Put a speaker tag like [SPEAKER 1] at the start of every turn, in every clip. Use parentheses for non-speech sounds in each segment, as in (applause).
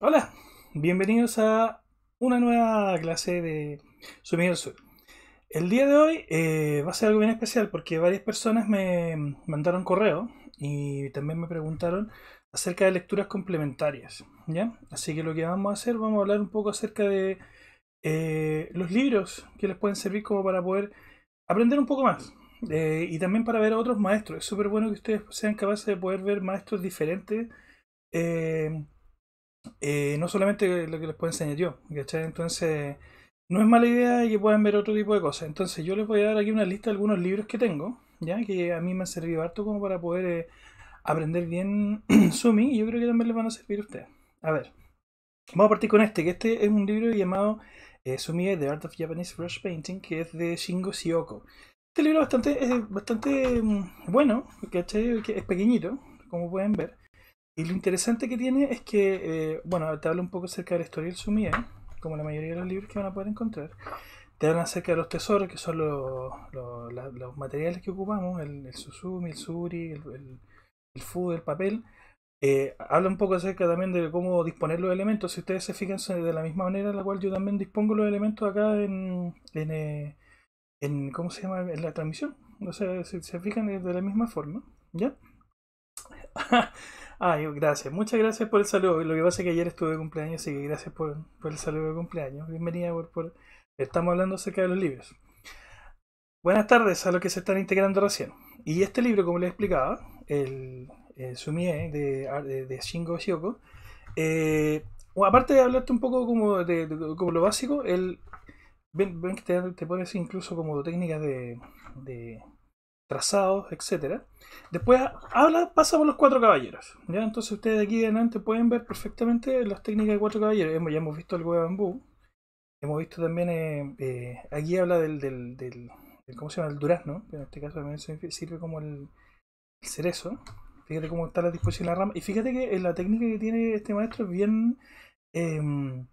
[SPEAKER 1] Hola, bienvenidos a una nueva clase de Sumir Sur. El día de hoy eh, va a ser algo bien especial porque varias personas me mandaron correo y también me preguntaron acerca de lecturas complementarias. ¿ya? Así que lo que vamos a hacer, vamos a hablar un poco acerca de eh, los libros que les pueden servir como para poder aprender un poco más. Eh, y también para ver a otros maestros. Es súper bueno que ustedes sean capaces de poder ver maestros diferentes eh, no solamente lo que les puedo enseñar yo, Entonces, no es mala idea que puedan ver otro tipo de cosas. Entonces, yo les voy a dar aquí una lista de algunos libros que tengo, ¿ya? Que a mí me han servido harto como para poder eh, aprender bien (clears throat) Sumi y yo creo que también les van a servir a ustedes. A ver, vamos a partir con este, que este es un libro llamado Sumi eh, Sumi The Art of Japanese Brush Painting, que es de Shingo sioko Este libro bastante, es bastante mm, bueno, Es pequeñito, como pueden ver. Y lo interesante que tiene es que, eh, bueno, te hablo un poco acerca de la historia del sumi-e como la mayoría de los libros que van a poder encontrar. Te hablan acerca de los tesoros, que son los, materiales que ocupamos, el, el susumi, el suri, el, el, el food, el papel. Eh, habla un poco acerca también de cómo disponer los elementos. Si ustedes se fijan de la misma manera en la cual yo también dispongo los elementos acá en, en, eh, ¿cómo se llama? En la transmisión. O sea, si se fijan de la misma forma, ¿ya? (laughs) Ah, gracias. Muchas gracias por el saludo. Lo que pasa es que ayer estuve de cumpleaños, así que gracias por, el saludo de cumpleaños. Bienvenida por, Estamos hablando acerca de los libros. Buenas tardes a los que se están integrando recién. Y este libro, como les explicaba, el, el eh, Sumie de, de, Shingo Shioko, eh, aparte de hablarte un poco como de, como lo básico, él te, pones incluso como técnicas de trazados, etcétera. Después habla, pasa por los cuatro caballeros. Entonces ustedes de aquí adelante pueden ver perfectamente las técnicas de cuatro caballeros. ya hemos visto el huevo bambú. Hemos visto también, eh, eh, aquí habla del, del, ¿cómo se llama? El durazno, que en este caso también sirve como el, cerezo. Fíjate cómo está la disposición de la rama. Y fíjate que la técnica que tiene este maestro es bien... Em,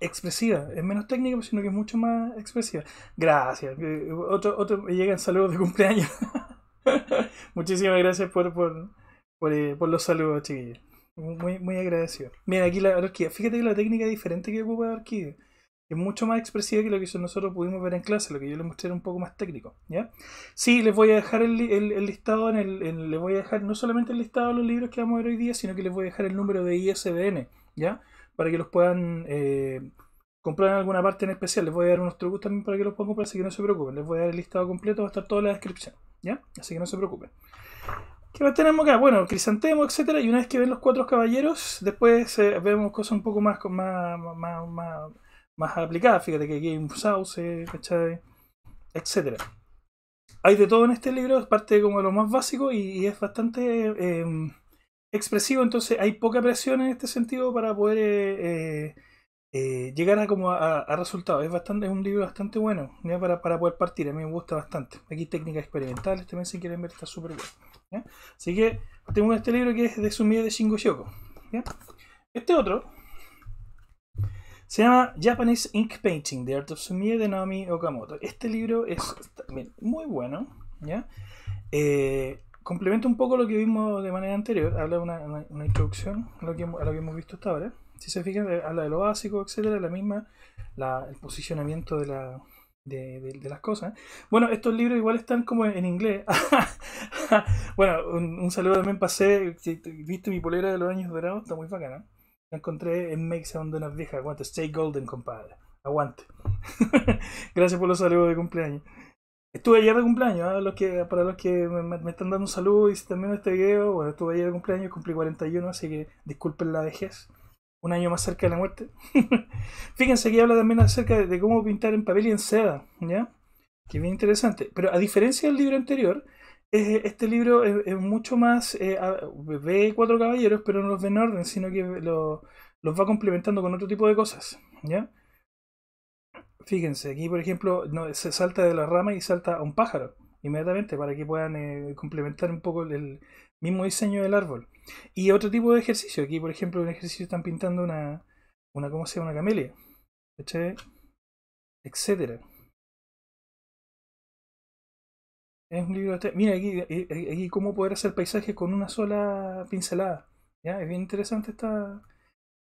[SPEAKER 1] expresiva, es menos técnica, sino que es mucho más expresiva. Gracias. Eh, otro, otro, llegan saludos de cumpleaños. (laughs) Muchísimas gracias por, por, por, eh, los saludos, chiquillos. Muy, muy agradecido. Mira, aquí la, orquídea. Fíjate que la técnica es diferente que ocupa la orquídea es mucho más expresiva que lo que nosotros pudimos ver en clase, lo que yo les mostré era un poco más técnico, ¿ya? Sí, les voy a dejar el, el, listado, en el, les voy a dejar no solamente el listado de los libros que vamos a ver hoy día, sino que les voy a dejar el número de ISBN, ¿ya? para que los puedan eh, comprar en alguna parte en especial. Les voy a dar unos trucos también para que los puedan comprar, así que no se preocupen. Les voy a dar el listado completo, va a estar toda la descripción, ¿ya? Así que no se preocupen. ¿Qué más tenemos acá? Bueno, crisantemo, etcétera. Y una vez que ven los cuatro caballeros, después eh, vemos cosas un poco más, más, más, más, más aplicadas. Fíjate que aquí hay sauce, ¿cachai? Etcétera. Hay de todo en este libro, es parte como de lo más básico y, es bastante... Eh, expresivo, entonces hay poca presión en este sentido para poder eh, eh, llegar a como a, resultados. Es bastante, es un libro bastante bueno Para, poder partir. A mí me gusta bastante. Aquí técnicas experimentales también si quieren ver está súper bueno. Así que tengo este libro que es de Sumie de Shingo Shoko. Este otro se llama Japanese Ink Painting, The Art of Sumie de Naomi Okamoto. Este libro es muy bueno. ¿ya? Eh, complementa un poco lo que vimos de manera anterior, habla de una, una, introducción a lo, que, lo que hemos visto hasta ahora. Si se fijan, eh, habla de lo básico, etcétera, la misma, el posicionamiento de, la, de, las cosas. Bueno, estos libros igual están como en, inglés. (laughs) bueno, un, saludo también pasé, viste mi polera de los años dorados, está muy bacana. La encontré en Make Sound de unas aguante, stay golden, compadre, aguante. (laughs) Gracias por los saludos de cumpleaños. Estuve ayer de cumpleaños, ¿ah? para los que me, están dando salud y si están viendo este video, bueno, estuve ayer de cumpleaños, cumplí 41, así que disculpen la vejez, un año más cerca de la muerte. (laughs) Fíjense que habla también acerca de, cómo pintar en papel y en seda, ¿ya? Que bien interesante. Pero a diferencia del libro anterior, este libro es, mucho más. Eh, ve cuatro caballeros, pero no los ve en orden, sino que los va complementando con otro tipo de cosas. ¿ya? Fíjense, aquí por ejemplo se salta de la rama y salta a un pájaro inmediatamente para que puedan eh, complementar un poco el, mismo diseño del árbol. Y otro tipo de ejercicio, aquí por ejemplo un ejercicio están pintando una, una ¿cómo se llama? Una camelia,
[SPEAKER 2] etcétera. Es un Mira aquí, eh, eh, aquí cómo poder hacer paisaje con una sola pincelada.
[SPEAKER 1] ¿Ya? Es bien interesante esta,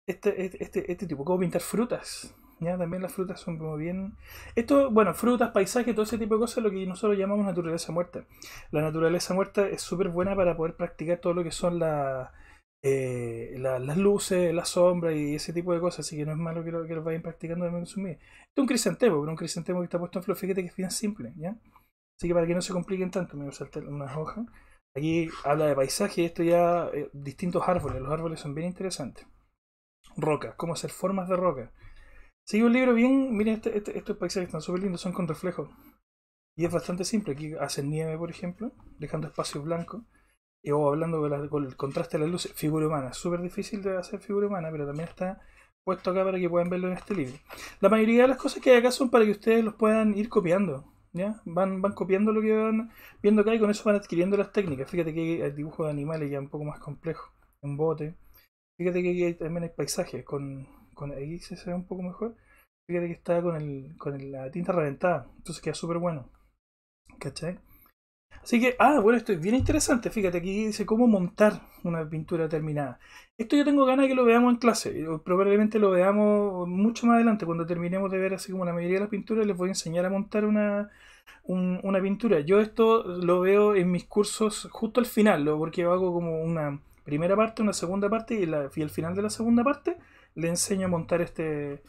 [SPEAKER 1] este, este, este tipo, cómo pintar frutas también las frutas son como bien. Esto, bueno, frutas, paisajes, todo ese tipo de cosas, lo que nosotros llamamos naturaleza muerta. La naturaleza muerta es súper buena para poder practicar todo lo que son la, eh, las luces, las sombras y ese tipo de cosas. Así que no es malo que lo, que lo vayan practicando de consumir Esto es un crisantemo, pero un crisantemo que está puesto en flor, fíjate que es bien simple, ¿ya? Así que para que no se compliquen tanto, me voy a saltar unas hojas. Aquí habla de paisaje esto ya, eh, distintos árboles. Los árboles son bien interesantes. Rocas, cómo hacer formas de roca Sí, un libro bien. Miren, este, este, estos paisajes están súper lindos, son con reflejos. Y es bastante simple. Aquí hacen nieve, por ejemplo, dejando espacio blanco. Y, o hablando con el contraste de la luz, figura humana. Súper difícil de hacer figura humana, pero también está puesto acá para que puedan verlo en este libro. La mayoría de las cosas que hay acá son para que ustedes los puedan ir copiando. ¿ya? Van, van copiando lo que van viendo acá y con eso van adquiriendo las técnicas. Fíjate que el dibujo de animales ya un poco más complejo. Un bote. Fíjate que aquí también hay paisajes con con se ve un poco mejor. Fíjate que está con, la tinta reventada, entonces queda súper bueno. ¿Cachai? Así que, ah, bueno, esto es bien interesante. Fíjate, aquí dice cómo montar una pintura terminada. Esto yo tengo ganas de que lo veamos en clase. Probablemente lo veamos mucho más adelante. Cuando terminemos de ver así como la mayoría de las pinturas, les voy a enseñar a montar una, una pintura. Yo esto lo veo en mis cursos justo al final, ¿lo? porque hago como una primera parte, una segunda parte y, la, y el final de la segunda parte le enseño a montar este...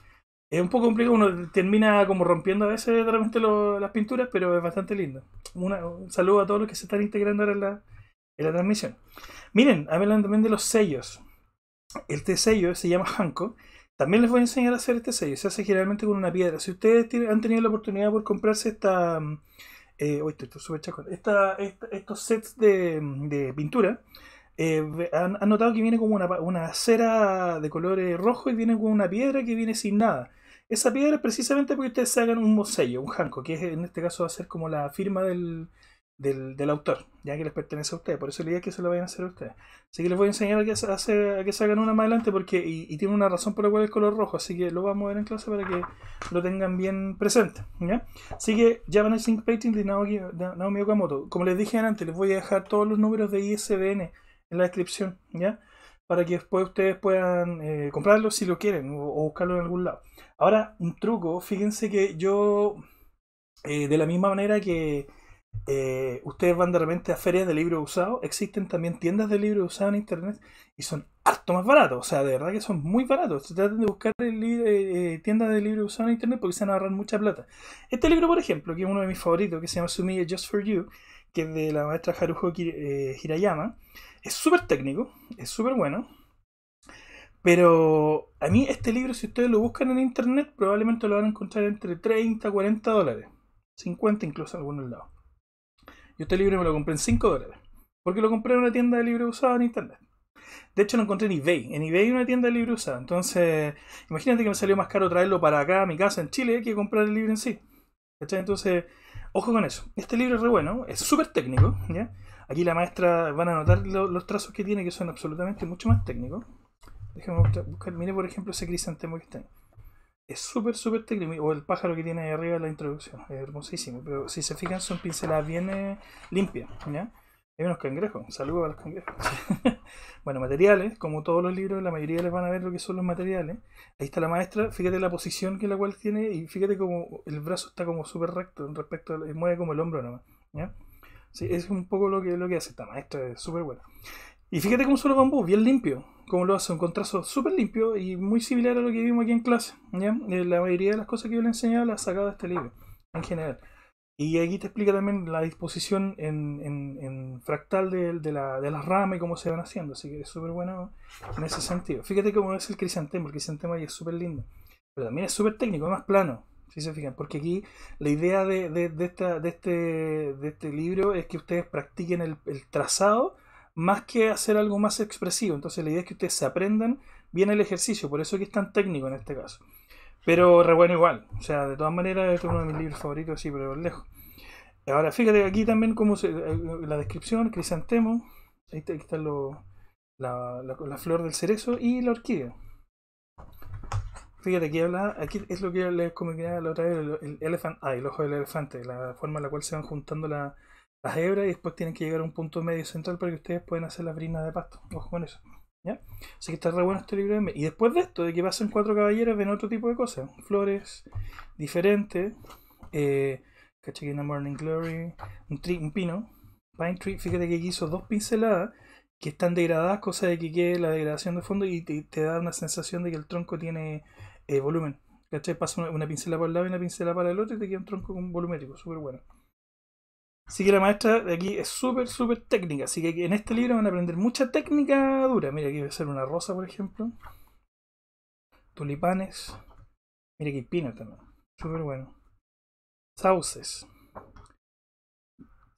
[SPEAKER 1] Es un poco complicado, uno termina como rompiendo a veces realmente las pinturas, pero es bastante lindo. un saludo a todos los que se están integrando ahora en la, la transmisión. Miren, hablan también de los sellos. Este sello se llama Hanco. También les voy a enseñar a hacer este sello. Se hace generalmente con una piedra. Si ustedes han tenido la oportunidad por comprarse esta... Eh, esta, estos sets de, de pintura eh, han, notado que viene como una, una cera de color rojo y viene con una piedra que viene sin nada. Esa piedra es precisamente porque ustedes hagan un mosello, un janco que en este caso va a ser como la firma del, autor, ya que les pertenece a ustedes. Por eso le idea que se lo vayan a hacer a ustedes. Así que les voy a enseñar a que, se hagan una más adelante porque, y, tiene una razón por la cual es color rojo, así que lo vamos a ver en clase para que lo tengan bien presente. Así que Japanese Ink Painting de Naomi, Naomi Okamoto. Como les dije antes, les voy a dejar todos los números de ISBN la descripción, ¿ya? Para que después ustedes puedan eh, comprarlo si lo quieren o, buscarlo en algún lado. Ahora, un truco, fíjense que yo, eh, de la misma manera que eh, ustedes van de repente a ferias de libros usados, existen también tiendas de libros usados en internet y son harto más baratos, o sea, de verdad que son muy baratos. traten de buscar en tiendas de libros usados en internet porque se van a ahorrar mucha plata. Este libro, por ejemplo, que es uno de mis favoritos, que se llama Sumiya Just for You, que es de la maestra Haruho Hirayama, es súper técnico, es súper bueno. Pero a mí este libro, si ustedes lo buscan en internet, probablemente lo van a encontrar entre 30 40 dólares. 50 incluso en algunos lados. Yo este libro me lo compré en 5 dólares. Porque lo compré en una tienda de libros usados en internet. De hecho, no encontré en eBay. En eBay hay una tienda de libros usados. Entonces, imagínate que me salió más caro traerlo para acá a mi casa en Chile que comprar el libro en sí. Entonces, ojo con eso. Este libro es re bueno, es súper técnico, ¿ya? Aquí la maestra van a notar los trazos que tiene, que son absolutamente mucho más técnicos. Déjenme buscar, mire por ejemplo ese crisantemo que está ahí. Es súper, súper técnico. O el pájaro que tiene ahí arriba en la introducción. Es hermosísimo. Pero si se fijan, son pinceladas bien eh, limpias. Hay unos cangrejos. Saludos a los cangrejos. (laughs) bueno, materiales. Como todos los libros, la mayoría les van a ver lo que son los materiales. Ahí está la maestra. Fíjate la posición que la cual tiene. Y fíjate cómo el brazo está como súper recto. Respecto mueve como el hombro nomás. ¿ya? es un poco lo que, lo que hace esta maestra, es súper buena. Y fíjate cómo son los bambús, bien limpio, como lo hace, un contrazo súper limpio y muy similar a lo que vimos aquí en clase. ¿ya? Eh, la mayoría de las cosas que yo le he enseñado las he sacado de este libro, en general. Y aquí te explica también la disposición en, en, fractal de, las ramas y cómo se van haciendo, así que es súper bueno en ese sentido. Fíjate cómo es el crisantemo, el crisantemo ahí es súper lindo, pero también es súper técnico, es más plano. Si se fijan, porque aquí la idea de, de, este, este, libro es que ustedes practiquen el, trazado más que hacer algo más expresivo. Entonces la idea es que ustedes se aprendan bien el ejercicio, por eso es que es tan técnico en este caso. Pero re bueno igual, o sea, de todas maneras es uno de mis libros favoritos, sí pero lejos. Ahora, fíjate aquí también eh, la descripción, crisantemo, ahí está, la, flor del cerezo y la orquídea. Fíjate, aquí, habla, aquí es lo que les comentaba la otra vez, el, elefante el ojo del elefante, la forma en la cual se van juntando las hebras y después tienen que llegar a un punto medio central para que ustedes puedan hacer la brina de pasto. Ojo con eso. ¿ya? Así que está re bueno este libro. De y después de esto, de que pasen cuatro caballeros, ven otro tipo de cosas. Flores, diferentes. Eh, una Morning Glory, un, pino, Pine Tree. Fíjate que aquí hizo dos pinceladas que están degradadas, cosa de que quede la degradación de fondo y te, te da una sensación de que el tronco tiene eh, volumen. ¿Cachai? Pasa una, una, pincelada para el lado y una pincela para el otro y te queda un tronco volumétrico, súper bueno. Así que la maestra de aquí es súper, súper técnica. Así que en este libro van a aprender mucha técnica dura. Mira, aquí va a ser una rosa, por ejemplo. Tulipanes. Mira, aquí pino también. Súper bueno. Sauces.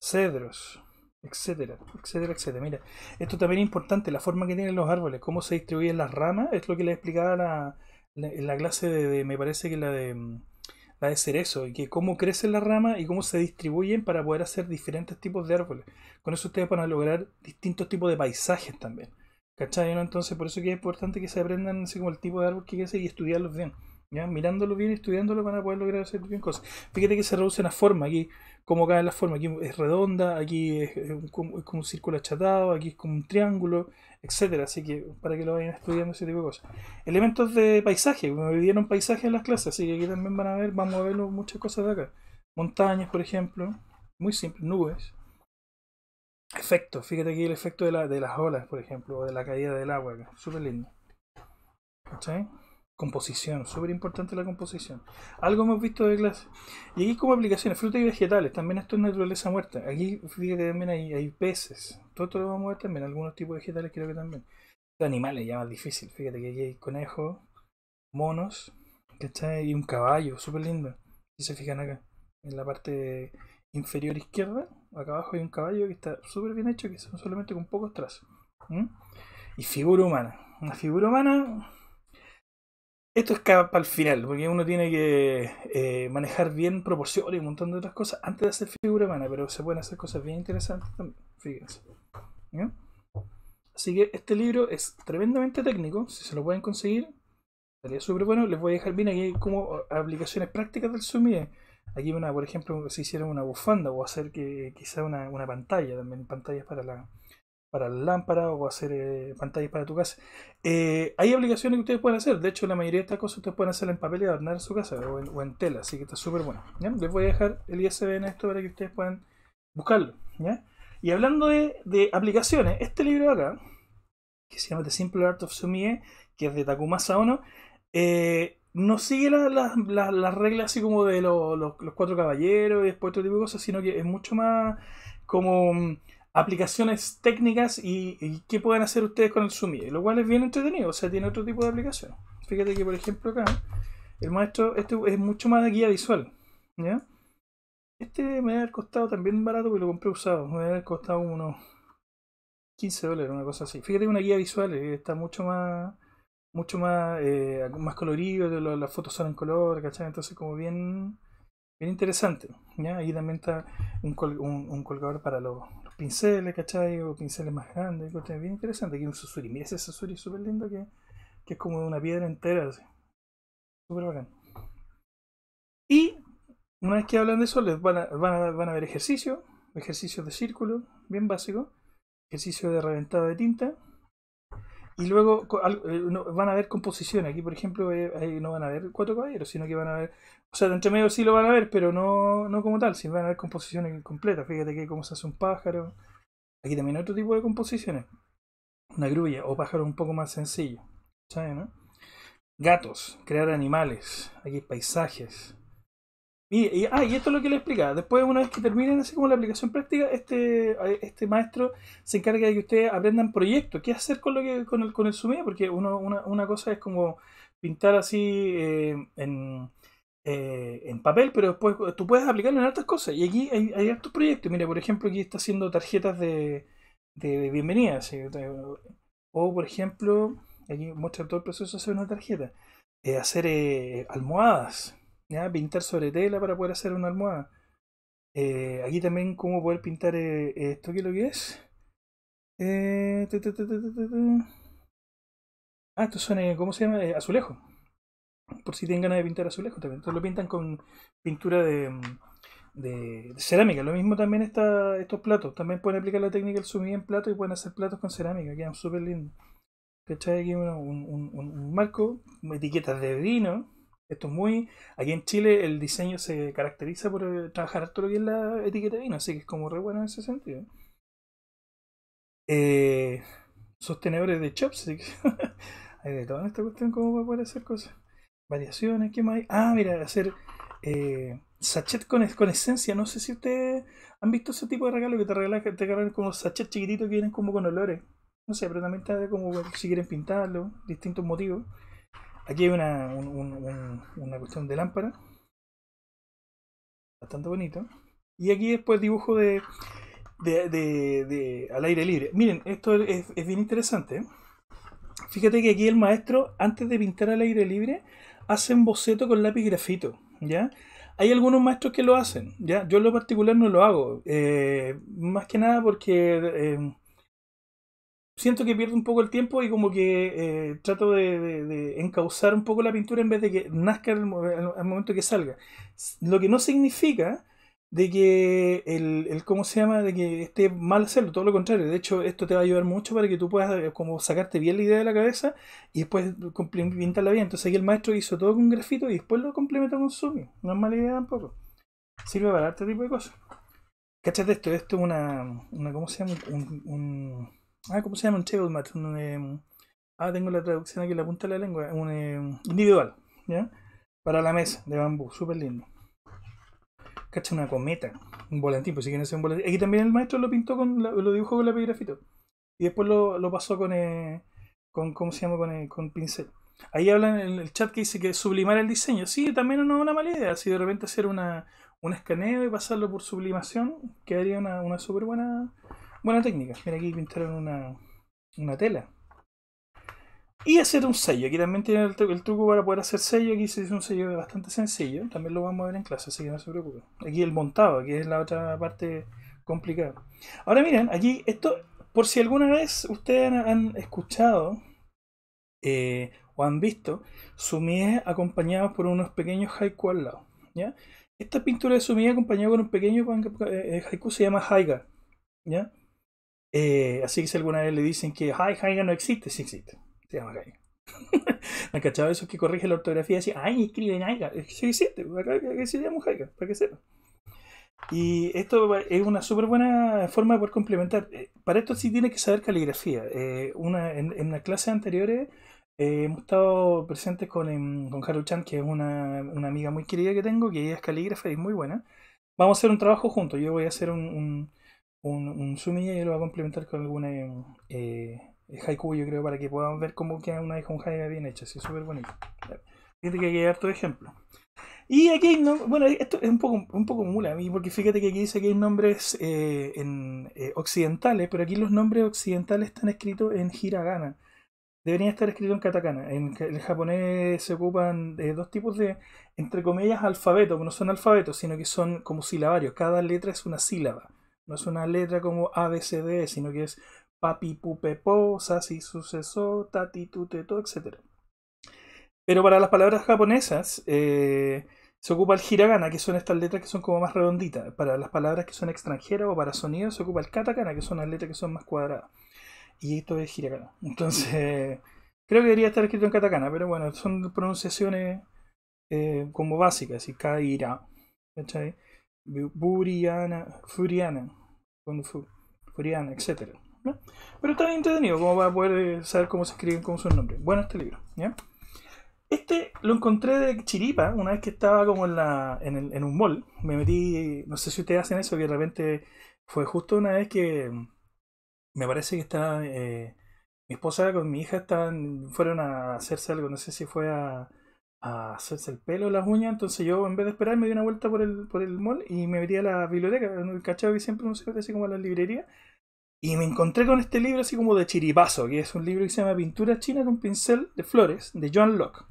[SPEAKER 1] Cedros. Etcétera, etcétera, etcétera. Mira, esto también es importante, la forma que tienen los árboles, cómo se distribuyen las ramas, es lo que les explicaba la, la, clase de, me parece que la de mm, la de cerezo, y que cómo crecen las ramas y cómo se distribuyen para poder hacer diferentes tipos de árboles. Con eso ustedes van a lograr distintos tipos de paisajes también. ¿Cachai? Entonces, por eso que es importante que se aprendan así como el tipo de árbol que hacer y estudiarlos bien. Mirándolos bien, estudiándolos van a poder lograr hacer bien cosas. Fíjate que se reduce la forma, aquí cómo cae la forma, aquí es redonda, aquí es como un círculo achatado, aquí es como un triángulo, etcétera. Así que para que lo vayan estudiando ese tipo de cosas. Elementos de paisaje, me vivieron paisaje en las clases, así que aquí también van a ver, vamos a ver muchas cosas de acá. Montañas, por ejemplo, muy simples, nubes. Efectos, fíjate aquí el efecto de, de las olas, por ejemplo, o de la caída del agua, súper lindo. ¿Cachai? Composición, súper importante la composición. Algo hemos visto de clase. Y aquí como aplicaciones, frutas y vegetales, también esto es naturaleza muerta. Aquí fíjate también hay peces, todo esto lo vamos a ver también, algunos tipos vegetales creo que también. animales ya más difícil, fíjate que aquí hay conejos, monos, está Y un caballo, súper lindo. Si se fijan acá, en la parte inferior izquierda, acá abajo hay un caballo que está súper bien hecho, que son solamente con pocos trazos. Y figura humana. Una figura humana. Esto es para el final, porque uno tiene que eh, manejar bien proporciones y un montón de otras cosas antes de hacer figura humana, pero se pueden hacer cosas bien interesantes también. Fíjense. Así que este libro es tremendamente técnico, si se lo pueden conseguir, estaría súper bueno. Les voy a dejar bien aquí como aplicaciones prácticas del SUMI. Aquí una, por ejemplo, si hicieron una bufanda o hacer que quizá una, pantalla, también pantallas para la, para la lámpara o hacer eh, pantallas para tu casa. Eh, hay aplicaciones que ustedes pueden hacer. De hecho, la mayoría de estas cosas ustedes pueden hacer en papel y adornar su casa o en, tela. Así que está súper bueno. Les voy a dejar el ISBN esto para que ustedes puedan buscarlo. Y hablando de, aplicaciones, este libro de acá, que se llama The Simple Art of Sumie, que es de Takuma Saono, eh, no sigue las reglas así como de los, cuatro caballeros y después otro tipo de cosas, sino que es mucho más como mm, aplicaciones técnicas y, qué pueden hacer ustedes con el Sumie, lo cual es bien entretenido, o sea, tiene otro tipo de aplicaciones. Fíjate que, por ejemplo, acá el maestro, este es mucho más de guía visual, ¿ya? Este me ha costado también barato porque lo compré usado. Me ha costado unos 15 dólares, una cosa así. Fíjate una guía visual, eh, está mucho más mucho más, eh, más colorido, las fotos son en color, ¿cachai? Entonces como bien, bien interesante. Ahí también está un, colgador para los, pinceles, ¿cachai? O pinceles más grandes, es bien interesante. Aquí hay un susuri, mira ese susuri súper lindo que, que es como una piedra entera, Súper bacán. Y una vez que hablan de eso, les van a, van ver ejercicio, ejercicios de círculo, bien básico, ejercicio de reventado de tinta. Y luego eh, van a ver composición. Aquí, por ejemplo, eh, no van a ver cuatro caballeros, sino que van a ver. O sea, entre medio sí lo van a ver, pero no, no como tal, sí van a ver composiciones completas. Fíjate que cómo se hace un pájaro. Aquí también otro tipo de composiciones. Una grulla o pájaro un poco más sencillo. Gatos, crear animales. Aquí paisajes. Y, ah, y esto es lo que le explica. Después, una vez que terminen así como la aplicación práctica, este, este maestro se encarga de que ustedes aprendan proyectos, qué hacer con lo que con el, con el porque uno, una, una cosa es como pintar así eh, eh, en, papel, pero después tú puedes aplicarlo en otras cosas. Y aquí hay, hay proyectos. Mira, por ejemplo, aquí está haciendo tarjetas de, de bienvenida. O, por ejemplo, aquí muestra todo el proceso de hacer una tarjeta. Eh, hacer eh, almohadas pintar sobre tela para poder hacer una almohada. Eh, aquí también cómo poder pintar eh, esto que lo que es. Eh, ah, estos son, ¿cómo se llama? azulejo. Por si tienen ganas de pintar azulejo también. Entonces lo pintan con pintura mm, de, cerámica. Lo mismo también está estos platos. También pueden aplicar la técnica del sumir en plato y pueden hacer platos con cerámica. Quedan súper lindos. ¿Cachai? Aquí un, un marco, etiquetas de vino. Esto es muy. Aquí en Chile el diseño se caracteriza por eh, trabajar todo lo que es la etiqueta de vino, así que es como re bueno en ese sentido. Eh, sostenedores de chops, (laughs) hay de toda esta cuestión ¿cómo va a poder hacer cosas. Variaciones, ¿qué más hay? Ah, mira, hacer eh, sachet con, con esencia. No sé si ustedes han visto ese tipo de regalo que te regalan, te regalan como sachet chiquitito que vienen como con olores. No sé, pero también está como si quieren pintarlo, distintos motivos. Aquí hay una, cuestión de lámpara. Bastante bonito. Y aquí después dibujo de, al aire libre. Miren, esto es, bien interesante. ¿eh? Fíjate que aquí el maestro, antes de pintar al aire libre, hace un boceto con lápiz grafito. ¿Ya? Hay algunos maestros que lo hacen, ¿ya? Yo en lo particular no lo hago, eh, más que nada porque eh, siento que pierdo un poco el tiempo y como que eh, trato de, encauzar un poco la pintura en vez de que nazca al, momento que salga. Lo que no significa de que el, cómo se llama de que esté mal hacerlo, todo lo contrario. De hecho, esto te va a ayudar mucho para que tú puedas eh, como sacarte bien la idea de la cabeza y después complementarla bien. Entonces aquí el maestro hizo todo con un grafito y después lo complementa con zoom. No es mala idea tampoco. Sirve para este tipo de cosas. ¿Cachas de esto? Esto es una, una ¿cómo se llama? un Ah, ¿cómo se llama? Un table Mat, eh, ah, tengo la traducción aquí en la punta de la lengua. Eh, un individual, ¿ya? Para la mesa de bambú, súper lindo. Cacha una cometa, un volantín, pues si quieren hacer un volantín. Aquí también el maestro lo pintó con, lo dibujó con epigrafito. Y después lo, pasó con, eh, con, ¿cómo se llama? Con, con pincel. Ahí hablan en el chat que dice que sublimar el diseño. Sí, también no es una mala idea. Si de repente hacer una, un escaneo y pasarlo por sublimación, quedaría una, una súper buena Buena técnica. Mira, aquí pintaron una, tela. Y hacer un sello. Aquí también tienen el, truco para poder hacer sello. Aquí se hizo un sello bastante sencillo. También lo vamos a ver en clase, así que no se preocupen. Aquí el montado, que es la otra parte complicada. Ahora miren, aquí esto, por si alguna vez ustedes han, escuchado eh, o han visto sumíes acompañados por unos pequeños haiku al lado. ¿ya? Esta pintura de sumíes acompañada con un pequeño eh, eh, haiku se llama haiga. ¿ya? Eh, así que si alguna vez le dicen que Hi no existe, sí existe. Se llama me (laughs) ¿Han cachado esos que corrige la ortografía? Así, ay, escribe Haiga. Eh, sí existe, acá se llama para que sepa Y esto es una súper buena forma de poder complementar. Eh, para esto sí tiene que saber caligrafía. una, en, en las clases anteriores hemos estado presentes con, em, con Haru Chan, que es una, una, amiga muy querida que tengo, que ella es calígrafa y es muy buena. Vamos a hacer un trabajo juntos. Yo voy a hacer un un, un y lo va a complementar con algún eh, eh, haiku, yo creo, para que podamos ver cómo queda una haiku bien hecha. Así súper bonito. Fíjate que hay harto ejemplo. Y aquí, no, bueno, esto es un poco, un poco mula a mí, porque fíjate que aquí dice que hay nombres eh, occidentales, pero aquí los nombres occidentales están escritos en hiragana. Deberían estar escritos en katakana. En el japonés se ocupan de dos tipos de, entre comillas, alfabetos, que no son alfabetos, sino que son como silabarios. Cada letra es una sílaba. No es una letra como ABCD, sino que es papi pupe po, sasi suceso, tati tute etc. Pero para las palabras japonesas eh, se ocupa el hiragana, que son estas letras que son como más redonditas. Para las palabras que son extranjeras o para sonidos se ocupa el katakana, que son las letras que son más cuadradas. Y esto es hiragana. (laughs) Entonces, creo que debería estar escrito en katakana, pero bueno, son pronunciaciones eh, como básicas, y kaira. ¿Cachai? Buriana, Furiana, con Furiana, etc. Pero está bien entretenido como a poder eh, saber cómo se escriben con sus nombres. Bueno, este libro. Este lo encontré de chiripa una vez que estaba como en, la, en, el, en un mall. Me metí, no sé si ustedes hacen eso, que de repente fue justo una vez que me parece que estaba eh, mi esposa con mi hija estaban, fueron a hacerse algo, no sé si fue a hacerse el pelo, las uñas, entonces yo en vez de esperar me di una vuelta por el, por el mall y me veía a la biblioteca, en el cachado que siempre uno se así como a la librería, y me encontré con este libro así como de chiripazo, que es un libro que se llama Pintura China con pincel de flores, de John Locke.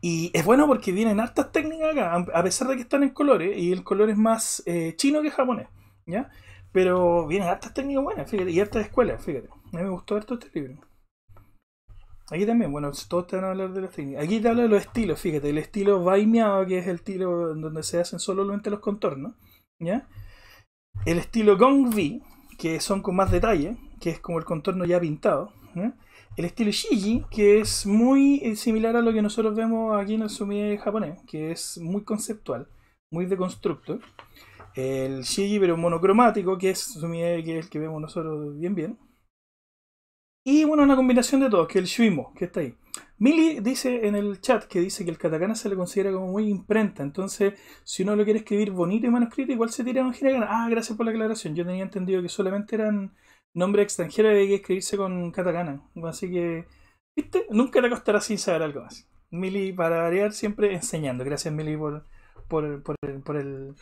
[SPEAKER 1] Y es bueno porque vienen hartas técnicas acá, a pesar de que están en colores, y el color es más eh, chino que japonés, ¿ya? Pero vienen hartas técnicas buenas, fíjate, y hartas escuelas, fíjate. me gustó harto este libro. Aquí también, bueno, todos te van a hablar de los técnicas. Aquí te hablo de los estilos, fíjate, el estilo vaimeado, que es el estilo en donde se hacen solamente los contornos, ¿ya? El estilo Vi, que son con más detalle, que es como el contorno ya pintado, El estilo shiji, que es muy eh, similar a lo que nosotros vemos aquí en el sumie japonés, que es muy conceptual, muy de constructo. El shiji, pero monocromático, que es, que es el que vemos nosotros bien bien, y bueno, una combinación de todos, que el shuimo, que está ahí. Mili dice en el chat que dice que el katakana se le considera como muy imprenta, entonces si uno lo quiere escribir bonito y manuscrito, igual se tira un hiragana. Ah, gracias por la aclaración, yo tenía entendido que solamente eran nombres extranjeros y hay que escribirse con katakana. Así que, viste, nunca te costará sin saber algo más. Mili, para variar, siempre enseñando. Gracias Mili por, por, por, por, el,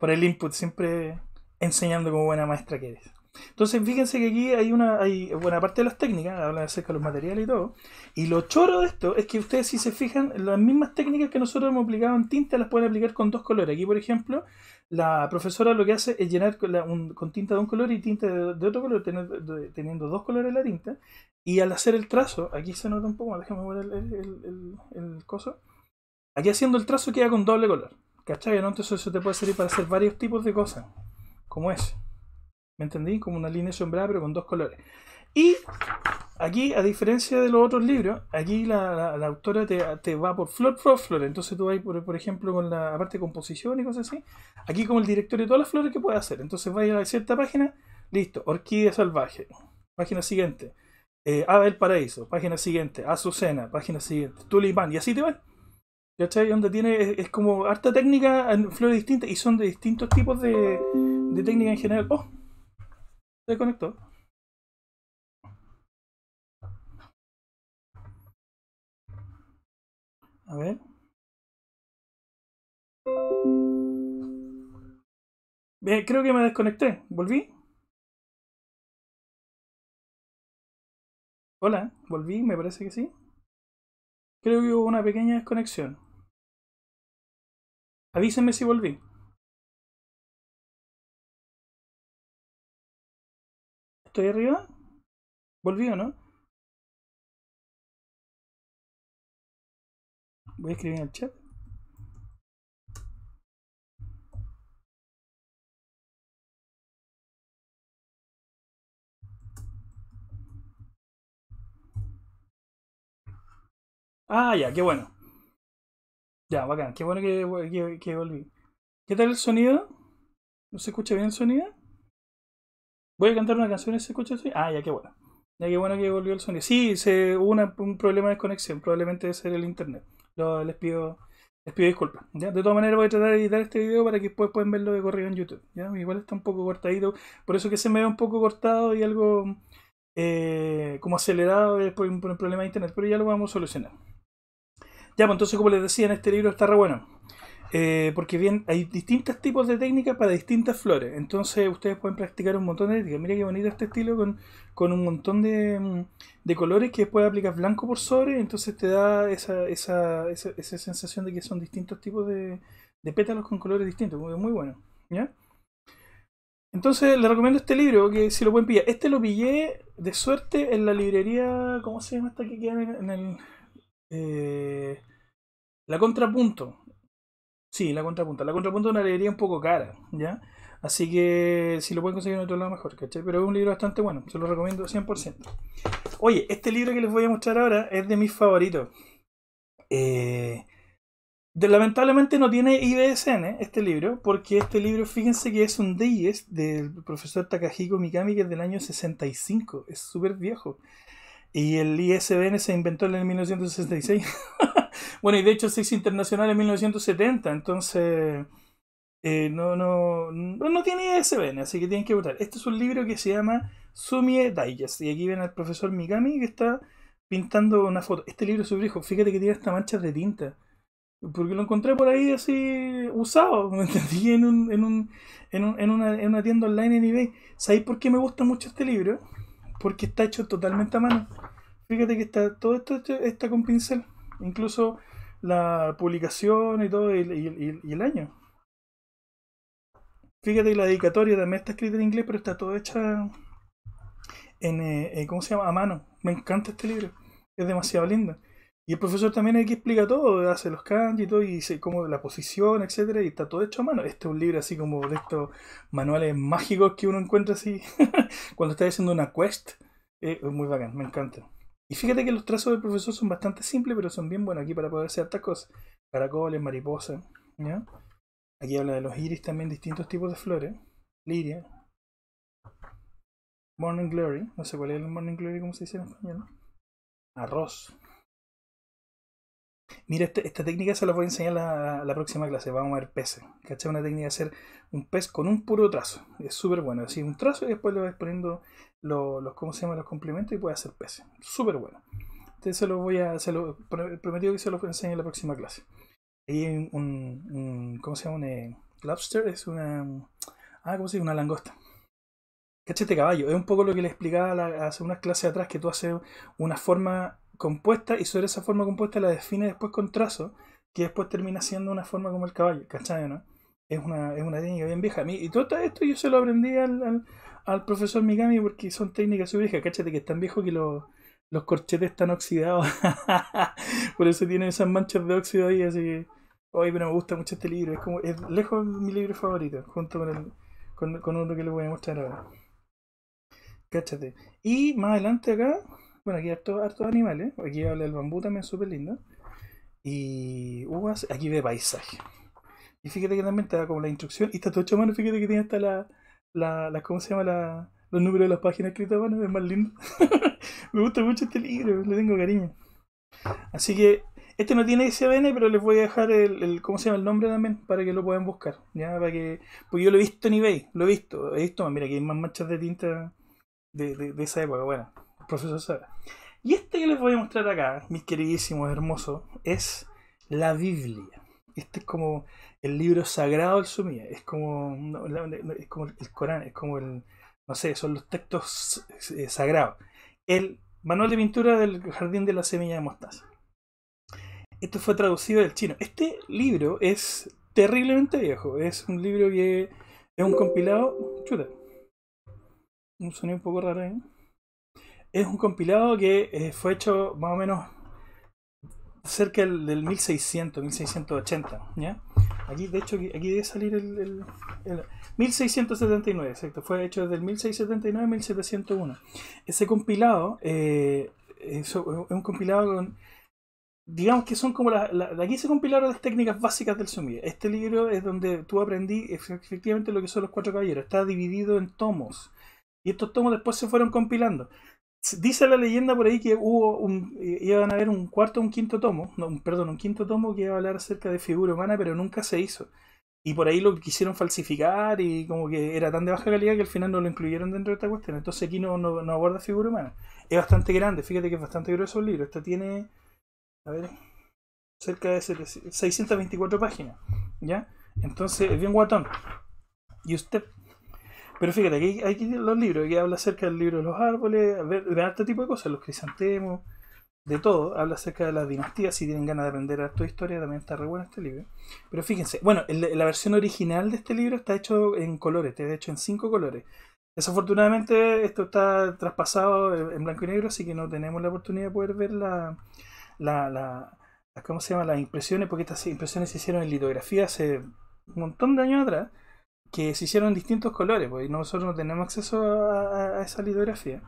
[SPEAKER 1] por el input, siempre enseñando como buena maestra que eres. Entonces, fíjense que aquí hay una, hay buena parte de las técnicas, hablan acerca de los materiales y todo. Y lo choro de esto es que ustedes, si se fijan, las mismas técnicas que nosotros hemos aplicado en tinta las pueden aplicar con dos colores. Aquí, por ejemplo, la profesora lo que hace es llenar con, tinta de un color y tinta de, otro color, teniendo dos colores la tinta. Y al hacer el trazo, aquí se nota un poco, déjame ver el, el, el, coso. Aquí haciendo el trazo queda con doble color. ¿Cachai? Entonces eso te puede servir para hacer varios tipos de cosas. Como es. ¿Me entendí? Como una línea sombrada pero con dos colores. Y aquí, a diferencia de los otros libros, aquí la, autora te, te, va por flor, flor, flor. Entonces tú vas, por, por, ejemplo, con la parte de composición y cosas así. Aquí como el directorio de todas las flores que puede hacer. Entonces vas a cierta página, listo, orquídea salvaje. Página siguiente. Eh, Ave del Paraíso, página siguiente, Azucena, página siguiente, Tulipán, y así te Ya ¿Cachai? Donde tiene, es, como harta técnica en flores distintas y son de distintos tipos de, de técnica en
[SPEAKER 2] general. Oh, ¿Se A ver. creo que me desconecté. ¿Volví? Hola, volví, me parece que sí. Creo que hubo una pequeña desconexión. Avísenme si volví. ¿Estoy arriba? ¿Volví o no? Voy a escribir en el chat. Ah, ya, qué bueno. Ya, bacán,
[SPEAKER 1] qué bueno que, que volví. ¿Qué tal el sonido? ¿No se escucha bien el sonido? voy a cantar una canción escucha ese coche. Ah, ya qué bueno. Ya qué bueno que volvió el sonido. Sí, se, hubo un problema de conexión. Probablemente debe ser el internet. les pido les pido disculpas. De todas maneras voy a tratar de editar este video para que después puedan verlo de corrido en YouTube. ¿ya? Igual está un poco cortadito. Por eso que se me ve un poco cortado y algo eh, como acelerado por, un problema de internet. Pero ya lo vamos a solucionar. Ya, pues entonces como les decía, en este libro está re bueno. Eh, porque bien, hay distintos tipos de técnicas para distintas flores. Entonces ustedes pueden practicar un montón de técnicas. Mira qué bonito este estilo con, un montón de, colores que después aplicas blanco por sobre. Entonces te da esa, sensación de que son distintos tipos de, pétalos con colores distintos. Muy, muy bueno. Entonces les recomiendo este libro, que si lo pueden pillar. Este lo pillé de suerte en la librería, ¿cómo se llama esta que queda en el... Eh, la Contrapunto. Sí, la contrapunta. La contrapunta es una librería un poco cara, ¿ya? Así que si lo pueden conseguir en otro lado, mejor, ¿cachai? Pero es un libro bastante bueno, se lo recomiendo 100%. Oye, este libro que les voy a mostrar ahora es de mis favoritos. Eh, lamentablemente no tiene IBSN ¿eh? este libro, porque este libro, fíjense que es un DIES del profesor Takahiko Mikami, que es del año 65, es súper viejo. Y el ISBN se inventó en el 1966. (laughs) Bueno, y de hecho se hizo internacional en 1970, entonces eh, no, no, no, tiene ISBN, así que tienen que votar. Este es un libro que se llama Sumie Digest, y aquí ven al profesor Mikami que está pintando una foto. Este libro es su hijo, fíjate que tiene esta mancha de tinta. Porque lo encontré por ahí así usado, (laughs) me entendí en, en, un, en, un, en, una, en una tienda online en eBay. ¿Sabéis por qué me gusta mucho este libro? Porque está hecho totalmente a mano. Fíjate que está todo esto está con pincel incluso la publicación y todo, y, el año. Fíjate la dedicatoria también está escrita en inglés, pero está todo hecha en, eh, eh, ¿cómo se llama? A mano. Me encanta este libro. Es demasiado lindo. Y el profesor también aquí explica todo, hace los kanji y todo, y como la posición, etcétera, y está todo hecho a mano. Este es un libro así como de estos manuales mágicos que uno encuentra así (laughs) cuando está haciendo una quest. Eh, es muy bacán, me encanta. Y fíjate que los trazos del profesor son bastante simples, pero son bien buenos aquí para poder hacer tacos cosas. Caracoles, mariposas, ¿ya? Aquí habla de los iris también, distintos tipos de flores. Liria. Morning Glory. No sé cuál es el Morning Glory, como se dice en español. Arroz. Mira, este, esta técnica se la voy a enseñar la, la próxima clase. Vamos a ver peces. ¿Cachai? Una técnica de hacer un pez con un puro trazo. Es súper bueno. decir, un trazo y después le vas poniendo los, ¿cómo se los complementos y puedes hacer peces. Súper bueno. Entonces se lo voy a, se lo, prometido que se lo enseñe en la próxima clase. Ahí Hay un, un, ¿cómo se llama? Un eh, lobster es una, ah, ¿cómo se llama? Una langosta. Este caballo, es un poco lo que le explicaba hace unas clases atrás, que tú haces una forma compuesta y sobre esa forma compuesta la define después con trazo, que después termina siendo una forma como el caballo, ¿cachai? ¿no? Es una, es una técnica bien vieja. Y todo esto yo se lo aprendí al, al, profesor Mikami porque son técnicas súper viejas, cachate Que es tan viejo que los corchetes están oxidados. (laughs) Por eso tienen esas manchas de óxido ahí, así que. Oye, pero me gusta mucho este libro. Es como. Es lejos mi libro favorito. Junto con Con, con uno que les voy a mostrar ahora. Cáchate. Y más adelante acá bueno, aquí hay hartos, animales. ¿eh? Aquí habla el bambú también, súper lindo. Y uvas, uh, ah, aquí ve paisaje. Y fíjate que también te da como la instrucción. Y está todo hecho mano. Fíjate que tiene hasta la, la, ¿cómo se llama? los números de las páginas escritas a mano. Es más lindo. (laughs) Me gusta mucho este libro. Le tengo cariño. Así que este no tiene SBN, pero les voy a dejar el, ¿cómo se llama? el nombre también para que lo puedan buscar. ¿ya? Para que, porque yo lo he visto en eBay, lo he visto, he visto, mira aquí hay más manchas de tinta de esa época, bueno profesor Y este que les voy a mostrar acá, mis queridísimos hermoso es la Biblia. Este es como el libro sagrado del sumía, es como, como el Corán, es como el, no sé, son los textos eh, sagrados. El manual de pintura del jardín de la semilla de mostaza. Esto fue traducido del chino. Este libro es terriblemente viejo. Es un libro que es un compilado. Chuta. Un sonido un poco raro, ahí es un compilado que eh, fue hecho más o menos cerca del, 1600, 1680. ¿ya? Aquí, de hecho, aquí, debe salir el, 1679, exacto. Fue hecho desde el 1679 1701. Ese compilado eh, es, un compilado con. Digamos que son como las. La, aquí se compilaron las técnicas básicas del sumir. Este libro es donde tú aprendí efectivamente lo que son los cuatro caballeros. Está dividido en tomos. Y estos tomos después se fueron compilando. Dice la leyenda por ahí que hubo eh, iban a haber un cuarto o un quinto tomo, no, perdón, un quinto tomo que iba a hablar acerca de figura humana, pero nunca se hizo. Y por ahí lo quisieron falsificar y como que era tan de baja calidad que al final no lo incluyeron dentro de esta cuestión. Entonces aquí no, no, aborda figura humana. Es bastante grande, fíjate que es bastante grueso el libro. Este tiene, a ver, cerca de 624 páginas, ¿ya? Entonces es bien guatón. Y usted pero fíjate, aquí hay los libros, que habla acerca del libro de los árboles, de harto tipo de cosas, los crisantemos, de todo. Habla acerca de las dinastías, si tienen ganas de aprender a de historia, también está re bueno este libro. Pero fíjense, bueno, la versión original de este libro está hecho en colores, está hecho en cinco colores. Desafortunadamente esto está traspasado en blanco y negro, así que no tenemos la oportunidad de poder ver ¿cómo se llama? las impresiones, porque estas impresiones se hicieron en litografía hace un montón de años atrás que se hicieron distintos colores, porque nosotros no tenemos acceso a, esa litografía.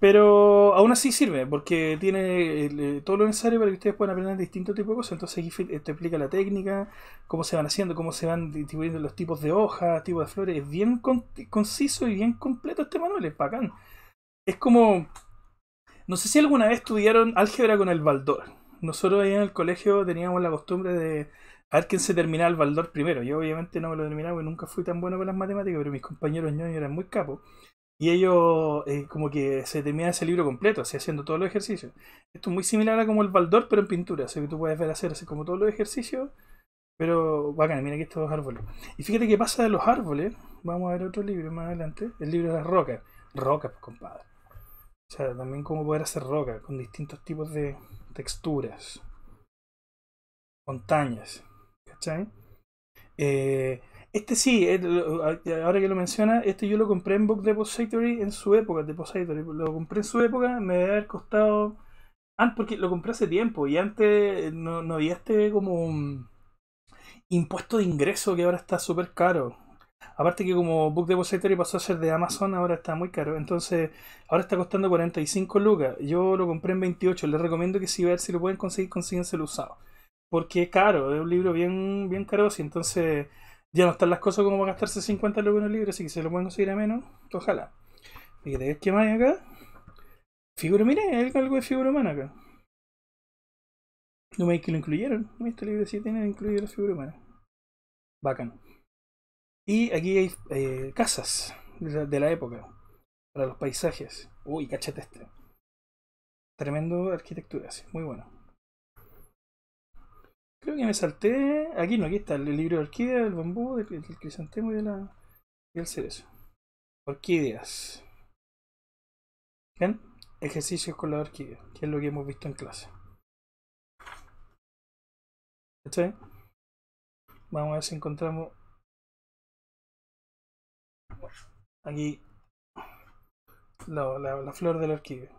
[SPEAKER 1] Pero aún así sirve, porque tiene eh, todo lo necesario para que ustedes puedan aprender distintos tipos de cosas. Entonces aquí eh, te explica la técnica, cómo se van haciendo, cómo se van distribuyendo los tipos de hojas, tipos de flores. Es bien conciso y bien completo este manual, es bacán. Es como... No sé si alguna vez estudiaron álgebra con el Baldor. Nosotros ahí en el colegio teníamos la costumbre de a ver quién se termina el Baldor primero. Yo obviamente no me lo terminaba porque nunca fui tan bueno con las matemáticas, pero mis compañeros ñoños eran muy capos. Y ellos eh, como que se terminaban ese libro completo, así haciendo todos los ejercicios. Esto es muy similar a como el Baldor, pero en pintura. Así que tú puedes ver hacer así como todos los ejercicios. Pero bacán, mira aquí estos árboles. Y fíjate qué pasa de los árboles. Vamos a ver otro libro más adelante. El libro de las rocas. Rocas, compadre. O sea, también cómo poder hacer rocas. con distintos tipos de texturas. Montañas. Eh, este sí, eh, ahora que lo menciona, este yo lo compré en Book Depository en su época, Depository, lo compré en su época, me debe haber costado... Ah, porque lo compré hace tiempo y antes eh, no, había este como mm, impuesto de ingreso que ahora está súper caro. Aparte que como Book Depository pasó a ser de Amazon, ahora está muy caro. Entonces, ahora está costando 45 lucas. Yo lo compré en 28. Les recomiendo que si ver si lo pueden conseguir, consíguenselo usado porque es caro, es un libro bien, bien y entonces ya no están las cosas como para gastarse 50 euros en un libro, así que se lo pueden conseguir a menos, ojalá. Fíjate que más hay acá. Figura, mire, hay algo de figura humana acá.
[SPEAKER 2] No me que lo incluyeron.
[SPEAKER 1] Este libro sí tiene incluido la figura humana.
[SPEAKER 2] bacano. Y aquí hay eh, casas
[SPEAKER 1] de la, época. Para los paisajes. Uy, cachete este. Tremendo arquitectura, sí. Muy bueno. Creo que me salté. Aquí no, aquí está el libro de orquídeas, el bambú, el, crisantemo y, la, el cerezo.
[SPEAKER 2] Orquídeas. ¿Ven? Ejercicios con la orquídea, que es lo que hemos visto en clase. ¿Está Vamos a ver si encontramos. Aquí. La, flor de la orquídea.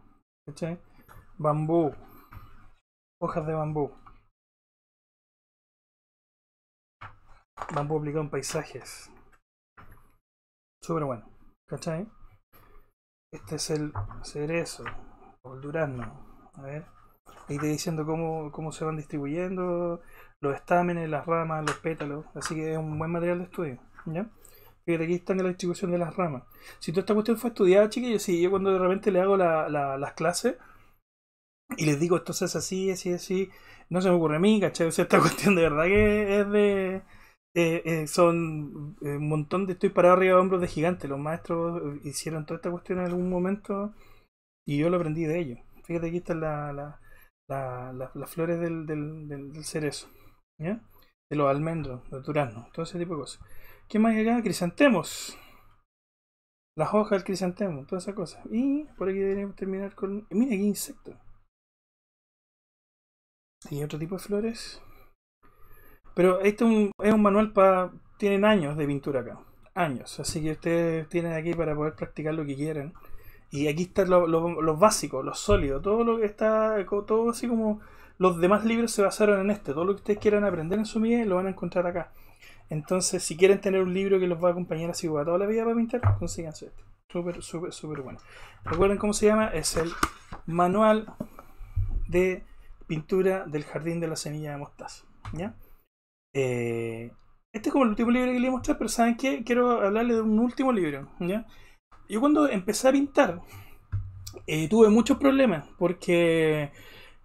[SPEAKER 2] Bambú. Hojas de bambú. van en paisajes. Súper bueno,
[SPEAKER 1] ¿cachai? Este es el cerezo, o el durazno. A ver, ahí te diciendo cómo, cómo se van distribuyendo los estámenes, las ramas, los pétalos. Así que es un buen material de estudio, ¿ya? Fíjate, aquí están en la distribución de las ramas. Si toda esta cuestión fue estudiada, chiquillos, Y yo cuando de repente le hago las clases y les digo, esto es así, así, así, no se me ocurre a mí, ¿cachai? O sea, esta (laughs) cuestión de verdad que es de, eh, eh, son eh, un montón de estoy parado arriba de hombros de gigantes. Los maestros hicieron toda esta cuestión en algún momento y yo lo aprendí de ellos. Fíjate, aquí están la, las flores del, del, del, cerezo, de los almendros, de los todo ese tipo de cosas. ¿Qué más hay acá? Crisantemos. Las hojas del crisantemo, toda esa cosa. Y por aquí deberíamos terminar con. Mira qué insecto. Y otro tipo de flores. Pero este es un, manual para... Tienen años de pintura acá. Años. Así que ustedes tienen aquí para poder practicar lo que quieran. Y aquí están los básicos. Los sólidos. Todo lo que está... Todo así como... Los demás libros se basaron en este. Todo lo que ustedes quieran aprender en su vida lo van a encontrar acá. Entonces, si quieren tener un libro que los va a acompañar así toda la vida para pintar, consíganse este. Súper, súper, súper bueno. Recuerden cómo se llama. Es el manual de pintura del jardín de la semilla de mostaza. ¿Ya? Eh, este es como el último libro que le voy a mostrar, pero ¿saben qué? Quiero hablarles de un último libro. Yo cuando empecé a pintar, eh, tuve muchos problemas, porque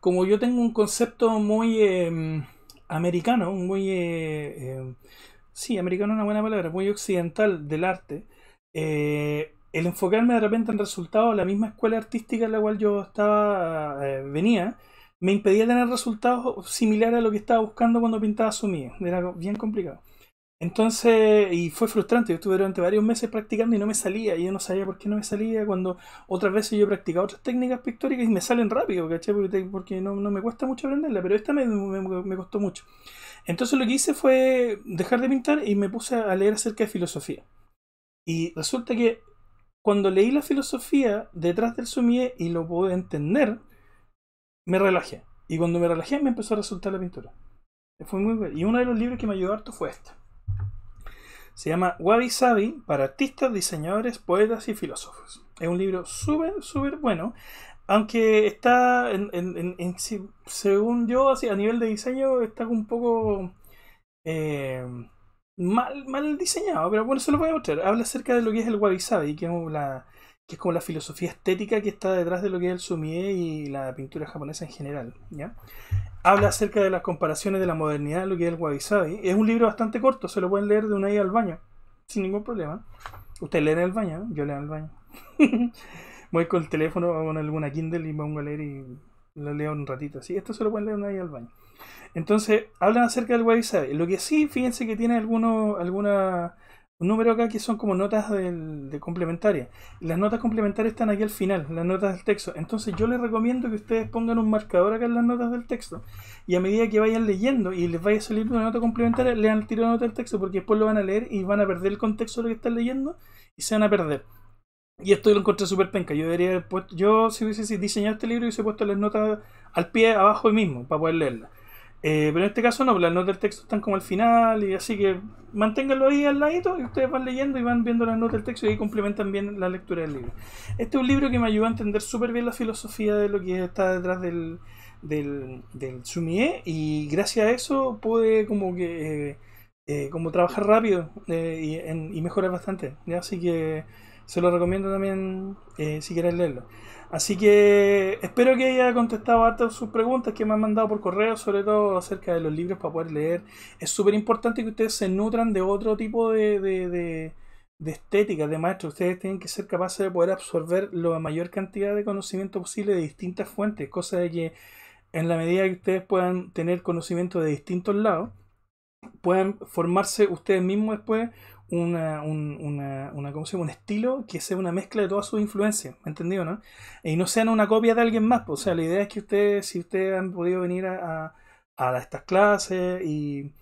[SPEAKER 1] como yo tengo un concepto muy em, americano, muy... Eh, em, sí, americano es una buena palabra, muy occidental del arte, el enfocarme de repente en resultados de la misma escuela artística en la cual yo estaba venía, me impedía tener resultados similares a lo que estaba buscando cuando pintaba Sumie. Era bien complicado. Entonces, y fue frustrante. Yo estuve durante varios meses practicando y no me salía. Y yo no sabía por qué no me salía. Cuando otras veces yo practicaba otras técnicas pictóricas y me salen rápido, ¿cachai? Porque, porque no, me cuesta mucho aprenderla, pero esta me, me, costó mucho. Entonces, lo que hice fue dejar de pintar y me puse a leer acerca de filosofía. Y resulta que cuando leí la filosofía detrás del sumie y lo pude entender, me relajé. Y cuando me relajé me empezó a resultar la pintura. Fue muy bueno. Y uno de los libros que me ayudó harto fue este. Se llama Wabi Sabi para artistas, diseñadores, poetas y filósofos. Es un libro súper, súper bueno. Aunque está, en, en, según yo, a nivel de diseño, está un poco eh, mal, mal diseñado. Pero bueno, se lo voy a mostrar. Habla acerca de lo que es el Wabi Sabi, que es la, que es como la filosofía estética que está detrás de lo que es el sumie y la pintura japonesa en general. ¿ya? Habla acerca de las comparaciones de la modernidad de lo que es el wabi Es un libro bastante corto, se lo pueden leer de una ida al baño, sin ningún problema. Usted lee en el baño, ¿eh? yo leo en el baño. (laughs) Voy con el teléfono o con alguna Kindle y me pongo a leer y lo leo un ratito. ¿sí? Esto se lo pueden leer de una ida al baño. Entonces, hablan acerca del wabi Lo que sí, fíjense que tiene alguna... alguna un número acá que son como notas de complementaria. Las notas complementarias están aquí al final, las notas del texto. Entonces yo les recomiendo que ustedes pongan un marcador acá en las notas del texto. Y a medida que vayan leyendo y les vaya a salir una nota complementaria, lean el tiro de nota del texto porque después lo van a leer y van a perder el contexto de lo que están leyendo y se van a perder. Y esto lo encontré súper penca. Yo diría, yo si hubiese diseñado este libro y hubiese puesto las notas al pie abajo mismo para poder leerlas. Eh, pero en este caso no, pues las notas del texto están como al final, y así que manténganlo ahí al ladito y ustedes van leyendo y van viendo las notas del texto y ahí complementan bien la lectura del libro. Este es un libro que me ayudó a entender súper bien la filosofía de lo que está detrás del, del, Sumie y gracias a eso pude como que eh, eh, como trabajar rápido y, en, mejorar bastante. Así que se lo recomiendo también eh, si quieren leerlo. Así que espero que haya contestado a todas sus preguntas que me han mandado por correo, sobre todo acerca de los libros para poder leer. Es súper importante que ustedes se nutran de otro tipo de, de, de, estética, de maestro. Ustedes tienen que ser capaces de poder absorber la mayor cantidad de conocimiento posible de distintas fuentes, cosa de que en la medida que ustedes puedan tener conocimiento de distintos lados, puedan formarse ustedes mismos después una, un, una, una ¿cómo se llama? un estilo que sea una mezcla de todas sus influencias, ¿me entendió no? Y no sean una copia de alguien más, o sea, la idea es que ustedes, si ustedes han podido venir a, a, estas clases y,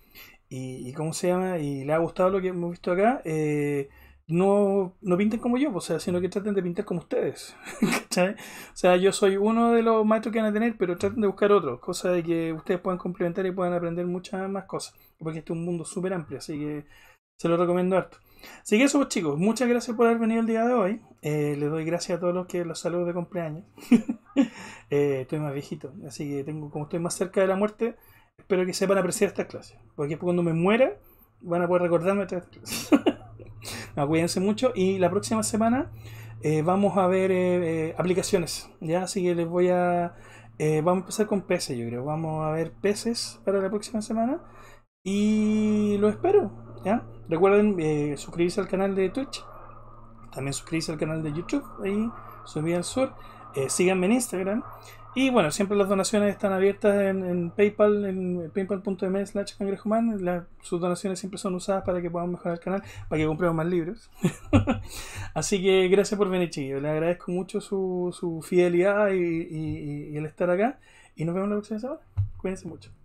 [SPEAKER 1] y, ¿cómo se llama? Y le ha gustado lo que hemos visto acá, eh, no, no pinten como yo, o sea, sino que traten de pintar como ustedes. (laughs) O sea, yo soy uno de los maestros que van a tener, pero traten de buscar otro, cosa de que ustedes puedan complementar y puedan aprender muchas más cosas, porque este es un mundo súper amplio, así que se lo recomiendo harto. Así que eso, pues, chicos, muchas gracias por haber venido el día de hoy. Eh, les doy gracias a todos los que los saludos de cumpleaños. (laughs) Eh, estoy más viejito, así que tengo, como estoy más cerca de la muerte, espero que sepan apreciar estas clases. Porque cuando me muera, van a poder recordarme de estas clases. (laughs) cuídense mucho y la próxima semana eh, vamos a ver aplicaciones. ¿ya? Así que les voy a. vamos a empezar con peces, yo creo. Vamos a ver peces para la próxima semana. Y lo espero. Recuerden eh, suscribirse al canal de Twitch, también suscribirse al canal de YouTube, ahí, Subida al Sur, eh, síganme en Instagram. Y bueno, siempre las donaciones están abiertas en, en PayPal, en paypal.me slash cangrejoman. Sus donaciones siempre son usadas para que podamos mejorar el canal, para que compremos más libros. (laughs) Así que gracias por venir, chicos, Les agradezco mucho su, su fidelidad y el estar acá.
[SPEAKER 2] Y nos vemos la próxima semana. Cuídense mucho.